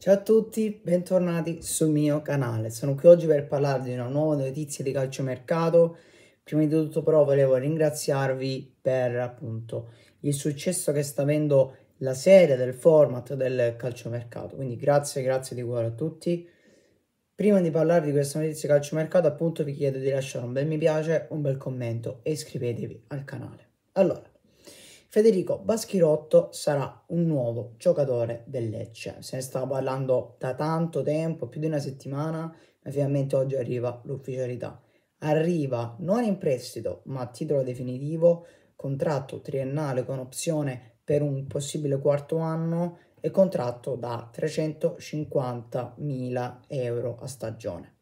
Ciao a tutti, bentornati sul mio canale. Sono qui oggi per parlarvi di una nuova notizia di calciomercato. Prima di tutto però volevo ringraziarvi per appunto il successo che sta avendo la serie del format del calciomercato. Quindi grazie, grazie di cuore a tutti. Prima di parlare di questa notizia di calciomercato appunto vi chiedo di lasciare un bel mi piace, un bel commento e iscrivetevi al canale. Allora, Federico Baschirotto sarà un nuovo giocatore del Lecce. Se ne stava parlando da tanto tempo, più di una settimana, ma finalmente oggi arriva l'ufficialità. Arriva non in prestito, ma a titolo definitivo, contratto triennale con opzione per un possibile quarto anno e contratto da 350.000 euro a stagione.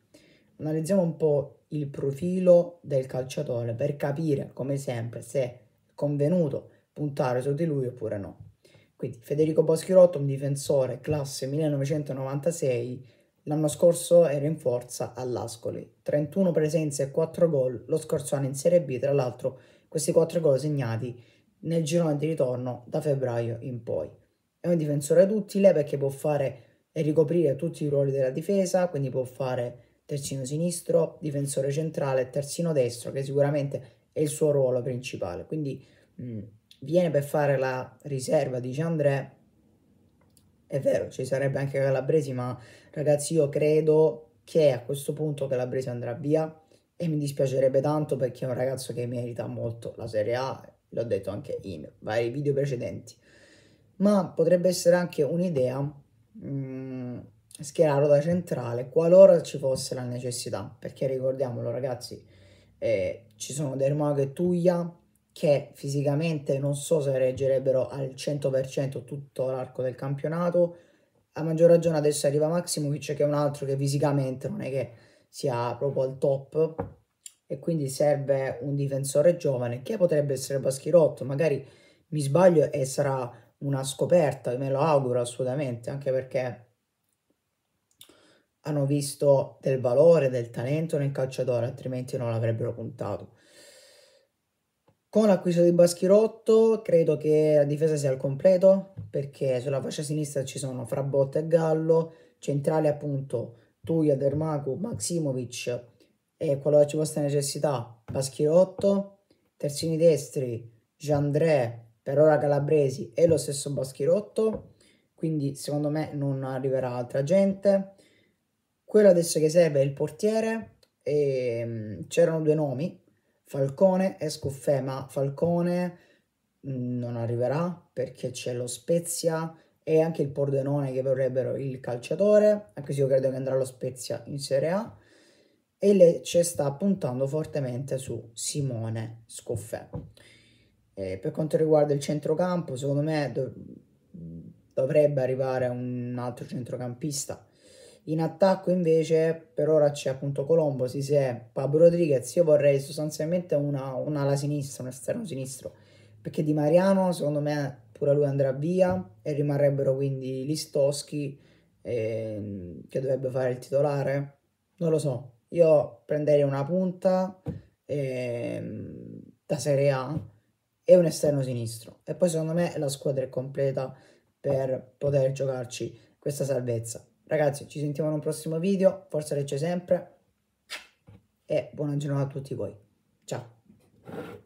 Analizziamo un po' il profilo del calciatore per capire, come sempre, se convenuto puntare su di lui oppure no. Quindi Federico Boschirotto, un difensore classe 1996, l'anno scorso era in forza all'Ascoli, 31 presenze e 4 gol lo scorso anno in Serie B, tra l'altro questi 4 gol segnati nel girone di ritorno da febbraio in poi. È un difensore duttile perché può fare e ricoprire tutti i ruoli della difesa, quindi può fare terzino sinistro, difensore centrale, terzino destro, che sicuramente è il suo ruolo principale. Quindi mh, mm, viene per fare la riserva di Giandré, è vero, ci sarebbe anche Calabresi, ma ragazzi io credo che a questo punto Calabresi andrà via e mi dispiacerebbe tanto perché è un ragazzo che merita molto la Serie A, l'ho detto anche in vari video precedenti, ma potrebbe essere anche un'idea mm, schierarlo da centrale qualora ci fosse la necessità, perché ricordiamolo ragazzi, eh, ci sono Dermago e Tuglia che fisicamente non so se reggerebbero al 100% tutto l'arco del campionato. A maggior ragione adesso arriva Maximovic che è un altro che fisicamente non è che sia proprio al top e quindi serve un difensore giovane che potrebbe essere Baschirotto, magari mi sbaglio e sarà una scoperta, me lo auguro assolutamente, anche perché hanno visto del valore, del talento nel calciatore, altrimenti non l'avrebbero puntato. Con l'acquisto di Baschirotto credo che la difesa sia al completo perché sulla fascia sinistra ci sono Frabotta e Gallo, centrale appunto Tuia, Dermaku, Maximovic e quello che ci possa necessità Baschirotto, terzini destri Giandré, per ora Calabresi e lo stesso Baschirotto, quindi secondo me non arriverà altra gente. Quello adesso che serve è il portiere e ehm, c'erano due nomi Falcone e Scuffè, ma Falcone mm, non arriverà perché c'è lo Spezia e anche il Pordenone che vorrebbero il calciatore, anche se io credo che andrà lo Spezia in Serie A e Lecce sta puntando fortemente su Simone Scoffè. E per quanto riguarda il centrocampo, secondo me dov- dovrebbe arrivare un altro centrocampista in attacco invece per ora c'è appunto Colombo, si Sisè, Pablo Rodriguez. Io vorrei sostanzialmente una, un'ala sinistra, un esterno sinistro, perché Di Mariano secondo me pure lui andrà via e rimarrebbero quindi Listoschi eh, che dovrebbe fare il titolare. Non lo so, io prenderei una punta eh, da Serie A e un esterno sinistro. E poi secondo me la squadra è completa per poter giocarci questa salvezza. Ragazzi, ci sentiamo in un prossimo video. Forza Lecce sempre. E buona giornata a tutti voi. Ciao.